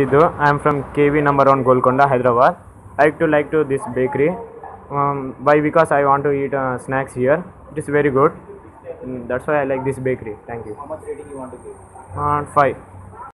Sidhu. I am from KV number one Golconda, Hyderabad. I like to like to this bakery. Um, why? Because I want to eat uh, snacks here. It is very good. Mm, that's why I like this bakery. Thank you. How much rating you want to give? Uh, five.